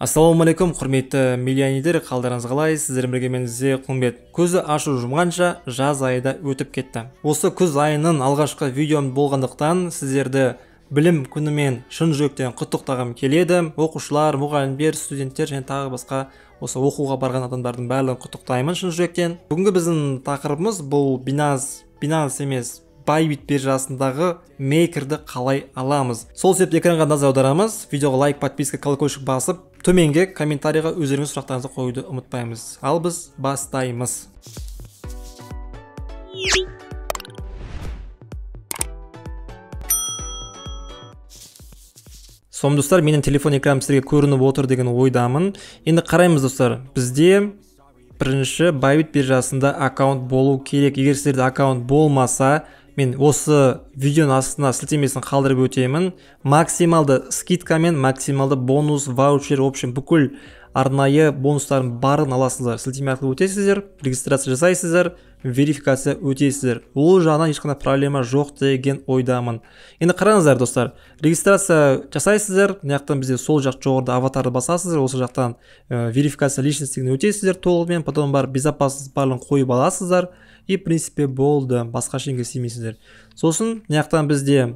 ассалаумағалейкум құрметті миллионерлер қалдарыңыз қалай сіздермен бірге мен зе көзді ашу жұмғанша жаз айы да өтіп кетті осы күз айының алғашқы видеом болғандықтан сіздерді білім күнімен шын жүректен құттықтағым келеді оқушылар мұғалімдер студенттер және тағы басқа осы оқуға барған адамдардың барлығын құттықтаймын шын жүректен бүгінгі біздің тақырыбымыз бұл бинанс бинанс емес байбит биржасындағы мейкерді қалай аламыз сол себепті экранға назар аударамыз видеоға лайк подписка колокольчик басып төменге комментарийға өздеріңіз сұрақтарыңызды қоюды ұмытпаймыз ал біз бастаймыз сом достар менің телефон экраным сіздерге көрініп отыр деген ойдамын енді қараймыз достар бізде бірінші байбит биржасында аккаунт болу керек егер сіздерде аккаунт болмаса мен осы видеоның астына сілтемесін қалдырып өтемін максималды скидка мен максималды бонус ваучер в общем бүкіл арнайы бонустарын барын аласыздар сілтеме арқылы өтесіздер регистрация жасайсыздар верификация өтесіздер ол жағынан ешқандай проблема жоқ деген ойдамын енді қараңыздар достар регистрация жасайсыздар мына жақтан бізде сол жақ жоғарыда аватарды басасыздар осы жақтан ә, верификация личностьтігін өтесіздер толығымен потом бар безопасность барлығын қойып аласыздар и в принципе болды басқа ештеңе істемейсіздер сосын мына жақтан бізде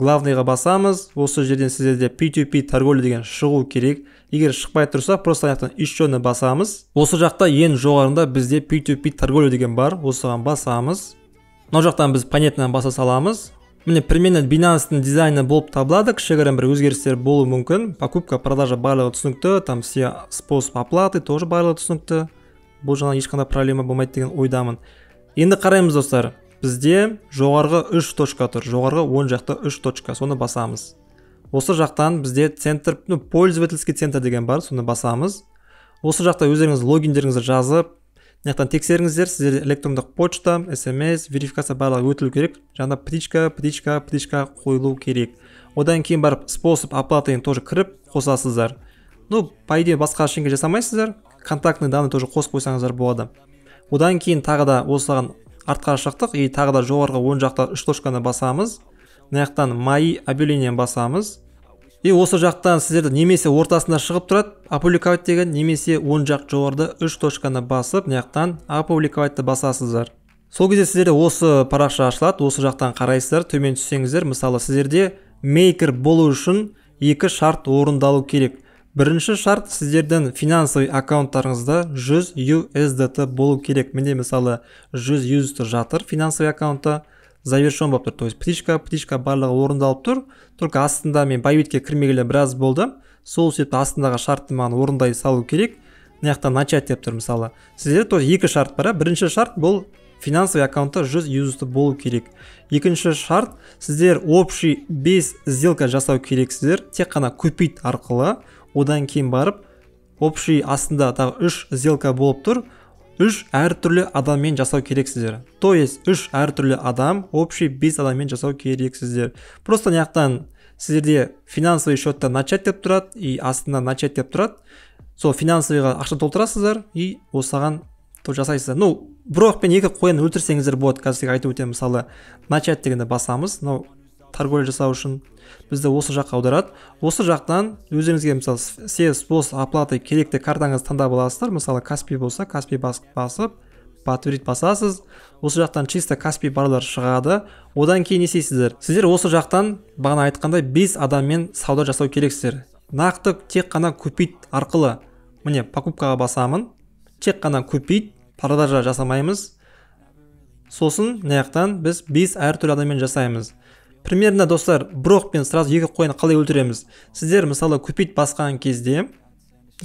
главныйға басамыз осы жерден сіздерде P2P торговля деген шығу керек егер шықпай тұрса просто ана жақтан еще басамыз осы жақта ең жоғарында бізде P2P торговля деген бар осыған басамыз мына жақтан біз понятно баса саламыз міне примерно бинанстың дизайны болып табылады кішігірім бір өзгерістер болуы мүмкін покупка продажа барлығы түсінікті там все способ оплаты тоже барлығы түсінікті бұл жағынан ешқандай проблема болмайды деген ойдамын енді қараймыз достар бізде жоғарғы үш точка тұр жоғарғы оң жақта үш точка соны басамыз осы жақтан бізде центр ну пользовательский центр деген бар соны басамыз осы жақта өздеріңіз логиндеріңізді жазып мына жақтан тексеріңіздер сіздерде электрондық почта смс верификация барлығы өтілу керек жаңа птичка птичка птичка қойылу керек одан кейін барып способ оплаты тоже кіріп қосасыздар ну по идее басқа ештеңе жасамайсыздар контактный данный тоже қосып қойсаңыздар болады одан кейін тағы да осыған артқа шықтық и тағы да жоғарғы оң жақта үш точканы басамыз мына жақтан мои басамыз и осы жақтан сіздерді немесе ортасында шығып тұрады опубликовать деген немесе оң жақ жоғарыда үш точканы басып мына жақтан опубликоватьты басасыздар сол кезде сіздерде осы парақша ашылады осы жақтан қарайсыздар төмен түссеңіздер мысалы сіздерде мейкер болу үшін екі шарт орындалу керек бірінші шарт сіздердің финансовый аккаунттарыңызда 100 USDT болу керек міне мысалы 100 USDT жатыр финансовый аккаунтта завершен болып тұр то есть птичка птичка барлығы орындалып тұр только астында мен байбитке кірмегелі біраз болды сол себепті астындағы шартты маған орындай салу керек мына жақта начать деп тұр мысалы сіздерде то екі шарт бар бірінші шарт бұл финансовый аккаунтта 100 USDT болу керек екінші шарт сіздер общий 5 сделка жасау керексіздер тек қана купить арқылы одан кейін барып общий астында тағы үш сделка болып тұр үш әртүрлі адаммен жасау керексіздер то есть үш әртүрлі адам общий бес адаммен жасау керексіздер просто мына жақтан сіздерде финансовый счетта начать деп тұрады и астында начать деп тұрады сол финансовыйға ақша толтырасыздар и осыған жасайсыздар ну пен екі қоян өлтірсеңіздер болады қазір айтып өтемін мысалы начать дегенді басамыз но торговля жасау үшін бізді осы жаққа аударады осы жақтан өздеріңізге мысалы сез бос оплаты керекті картаңызды таңдап аласыздар мысалы каспи болса каспи басып подтвердить басасыз осы жақтан чисто каспи барлар шығады одан кейін не істейсіздер сіздер осы жақтан бағана айтқандай бес адаммен сауда жасау керексіздер нақты тек қана купить арқылы міне покупкаға басамын тек қана купить продажа жасамаймыз сосын мына жақтан біз бес әртүрлі адаммен жасаймыз примерно достар брокпен сразу екі қойын қалай өлтіреміз сіздер мысалы купить басқан кезде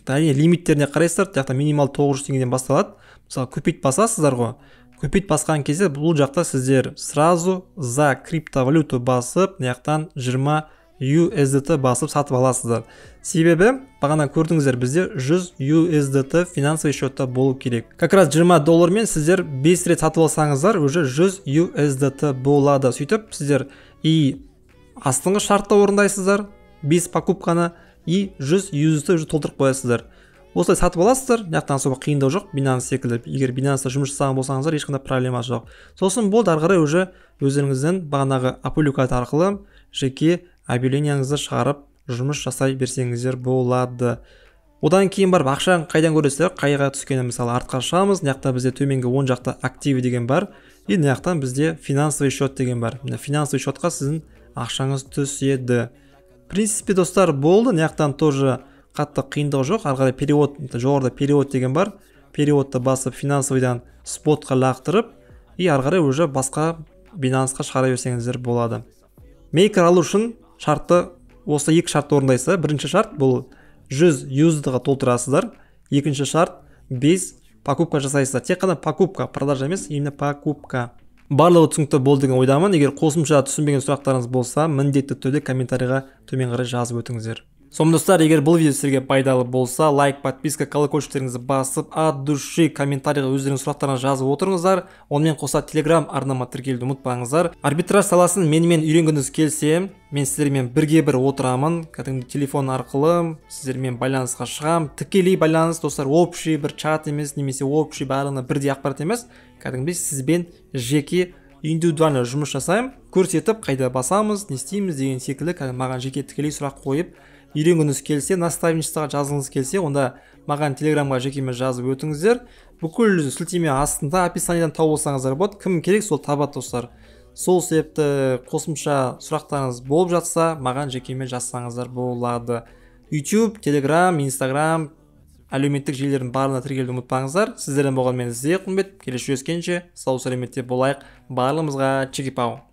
әрине лимиттеріне қарайсыздар жақта минимал 900 теңгеден басталады мысалы купить басасыздар ғой купить басқан кезде бұл жақта сіздер сразу за криптовалюту басып мына жақтан жиырма USDT басып сатып аласыздар себебі бағана көрдіңіздер бізде 100 USDT финансовый счетта болу керек как раз 20 доллармен сіздер 5 рет сатып алсаңыздар уже 100 USDT болады сөйтіп сіздер и астыңғы шартты орындайсыздар 5 покупканы и 100 уже толтырып қоясыздар осылай сатып аласыздар мына особо қиындау жоқ бинанс секілді егер бинанста жұмыс жасаған болсаңыздар ешқандай проблема жоқ сосын болды ары қарай уже өздеріңіздің бағанағы апуликат арқылы жеке объявленияңызды шығарып жұмыс жасай берсеңіздер болады одан кейін барып ақшаны қайдан көресіздер қайға түскенін мысалы артқа шығамыз мына жақта бізде төменгі оң жақта активы деген бар и мына жақтан бізде финансовый счет деген бар мына финансовый счетқа сіздің ақшаңыз түседі в принципе достар болды мына жақтан тоже қатты қиындығы жоқ ары қарай перевод жоғарыда перевод деген бар переводты басып финансовыйдан спотқа лақтырып и ары қарай уже басқа бинансқа шығара берсеңіздер болады мейкер алу үшін шартты осы екі шартты орындайсыз бірінші шарт бұл жүз юздыға толтырасыздар екінші шарт 5 покупка жасайсыздар тек қана покупка продажа емес именно покупка барлығы түсінікті болды деген ойдамын егер қосымша түсінбеген сұрақтарыңыз болса міндетті түрде комментарийға төмен қарай жазып өтіңіздер Сом достар егер бұл видео сіздерге пайдалы болса лайк подписка колокольчиктеріңізді басып от души комментарийға өздеріңіз сұрақтарыңызды жазып отырыңыздар онымен қоса телеграм арнама тіркелуді ұмытпаңыздар арбитраж саласын менімен үйренгіңіз келсе мен сіздермен бірге бір отырамын кәдімгі телефон арқылы сіздермен байланысқа шығам. тікелей байланыс достар общий бір чат емес немесе общий барлығына бірдей ақпарат емес кәдімгідей сізбен жеке индивидуально жұмыс жасаймын көрсетіп қайда басамыз не істейміз деген секілді маған жеке тікелей сұрақ қойып үйренгіңіз келсе наставничествоға жазғыңыз келсе онда маған телеграмға жекеме жазып өтіңіздер бүкіл сілтеме астында описаниядан тауып алсаңыздар болады кім керек сол табады достар сол себепті қосымша сұрақтарыңыз болып жатса маған жекеме жазсаңыздар болады YouTube, Telegram, Instagram әлеуметтік желілердің барлығына тіркелуді ұмытпаңыздар сіздерден болған мен іздей құмбет келесі жүздескенше сау сәлеметте болайық барлығымызға чекипау